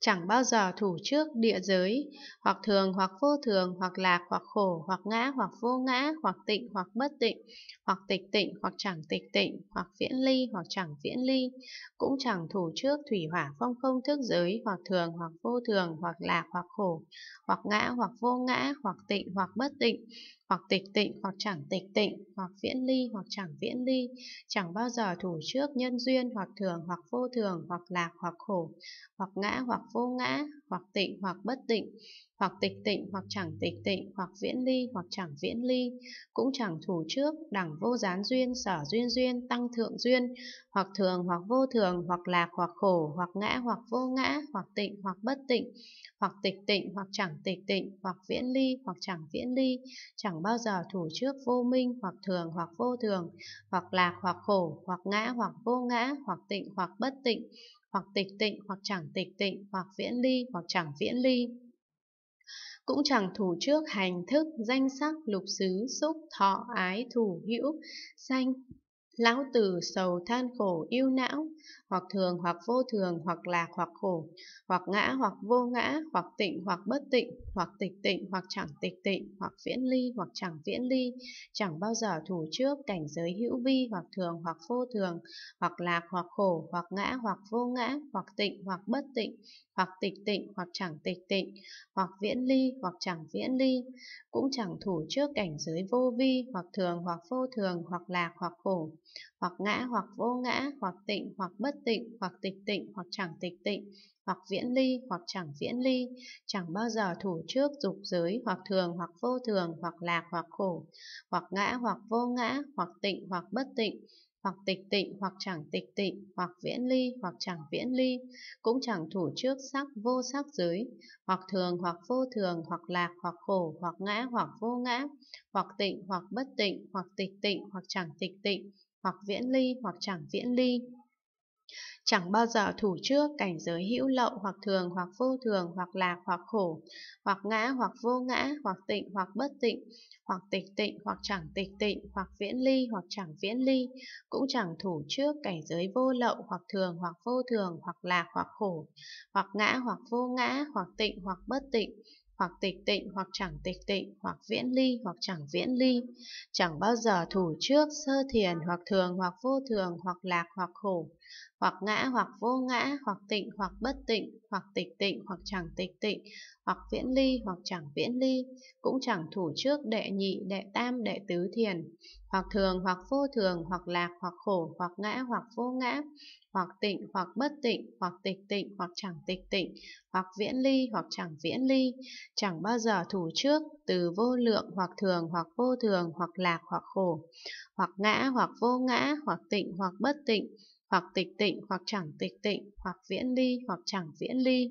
chẳng bao giờ thủ trước địa giới, hoặc thường hoặc vô thường, hoặc lạc hoặc khổ, hoặc ngã hoặc vô ngã, hoặc tịnh hoặc bất tịnh, hoặc tịch tịnh hoặc chẳng tịch tịnh, hoặc viễn ly hoặc chẳng viễn ly, cũng chẳng thủ trước thủy hỏa phong không thức giới, hoặc thường hoặc vô thường, hoặc lạc hoặc khổ, hoặc ngã hoặc vô ngã, hoặc tịnh hoặc bất tịnh, hoặc tịch tịnh hoặc chẳng tịch tịnh hoặc viễn ly hoặc chẳng viễn ly chẳng bao giờ thủ trước nhân duyên hoặc thường hoặc vô thường hoặc lạc hoặc khổ hoặc ngã hoặc vô ngã hoặc tịnh hoặc bất tịnh hoặc tịch tịnh hoặc chẳng tịch tịnh hoặc viễn ly hoặc chẳng viễn ly cũng chẳng thủ trước đẳng vô gián duyên sở duyên duyên tăng thượng duyên hoặc thường hoặc vô thường hoặc lạc hoặc khổ hoặc ngã hoặc vô ngã hoặc tịnh hoặc bất tịnh hoặc tịch tịnh hoặc chẳng tịch tịnh hoặc viễn ly hoặc chẳng viễn ly chẳng bao giờ thủ trước vô minh hoặc thường hoặc vô thường hoặc lạc hoặc khổ hoặc ngã hoặc vô ngã hoặc tịnh hoặc bất tịnh hoặc tịch tịnh hoặc chẳng tịch tịnh hoặc viễn ly hoặc chẳng viễn ly cũng chẳng thủ trước hành thức danh sắc lục xứ xúc thọ ái thủ hữu danh Lão tử sầu than khổ yêu não, hoặc thường hoặc vô thường, hoặc lạc hoặc khổ, hoặc ngã hoặc vô ngã, hoặc tịnh hoặc bất tịnh, hoặc tịch tịnh hoặc chẳng tịch tịnh, hoặc viễn ly hoặc chẳng viễn ly, chẳng bao giờ thủ trước cảnh giới hữu vi hoặc thường hoặc vô thường, hoặc lạc hoặc khổ, hoặc ngã hoặc vô ngã, hoặc tịnh hoặc bất tịnh, hoặc tịch tịnh hoặc chẳng tịch tịnh, hoặc viễn ly hoặc chẳng viễn ly, cũng chẳng thủ trước cảnh giới vô vi hoặc thường hoặc vô thường, hoặc lạc hoặc khổ hoặc ngã hoặc vô ngã hoặc tịnh hoặc bất tịnh hoặc tịch tịnh hoặc chẳng tịch tịnh hoặc viễn ly hoặc chẳng viễn ly chẳng bao giờ thủ trước dục giới hoặc thường hoặc vô thường hoặc lạc hoặc khổ hoặc ngã hoặc vô ngã hoặc tịnh hoặc bất tịnh hoặc tịch tịnh hoặc chẳng tịch tịnh hoặc viễn ly hoặc chẳng viễn ly cũng chẳng thủ trước sắc vô sắc giới hoặc thường hoặc vô thường hoặc lạc hoặc khổ hoặc ngã hoặc vô ngã hoặc tịnh hoặc bất tịnh hoặc tịch tịnh hoặc chẳng tịch tịnh hoặc viễn ly hoặc chẳng viễn ly. Chẳng bao giờ thủ trước cảnh giới hữu lậu hoặc thường hoặc vô thường hoặc lạc hoặc khổ, hoặc ngã hoặc vô ngã, hoặc tịnh hoặc bất tịnh, hoặc tịch tịnh hoặc chẳng tịch tịnh, hoặc viễn ly hoặc chẳng viễn ly, cũng chẳng thủ trước cảnh giới vô lậu hoặc thường hoặc vô thường hoặc lạc hoặc khổ, hoặc ngã hoặc vô ngã, hoặc tịnh hoặc bất tịnh, hoặc tịch tịnh, hoặc chẳng tịch tịnh, hoặc viễn ly, hoặc chẳng viễn ly, chẳng bao giờ thủ trước, sơ thiền, hoặc thường, hoặc vô thường, hoặc lạc, hoặc khổ, hoặc ngã, hoặc vô ngã, hoặc tịnh, hoặc bất tịnh, hoặc tịch tịnh hoặc chẳng tịch tịnh, hoặc viễn ly hoặc chẳng viễn ly, cũng chẳng thủ trước đệ nhị, đệ tam, đệ tứ thiền, hoặc thường hoặc vô thường, hoặc lạc hoặc khổ, hoặc ngã hoặc vô ngã, hoặc tịnh hoặc bất tịnh, hoặc tịch tịnh hoặc chẳng tịch tịnh, hoặc viễn ly hoặc chẳng viễn ly, chẳng bao giờ thủ trước từ vô lượng hoặc thường hoặc vô thường, hoặc lạc hoặc khổ, hoặc ngã hoặc vô ngã, hoặc tịnh hoặc bất tịnh, hoặc tịch tịnh, hoặc chẳng tịch tịnh, hoặc viễn ly, hoặc chẳng viễn ly.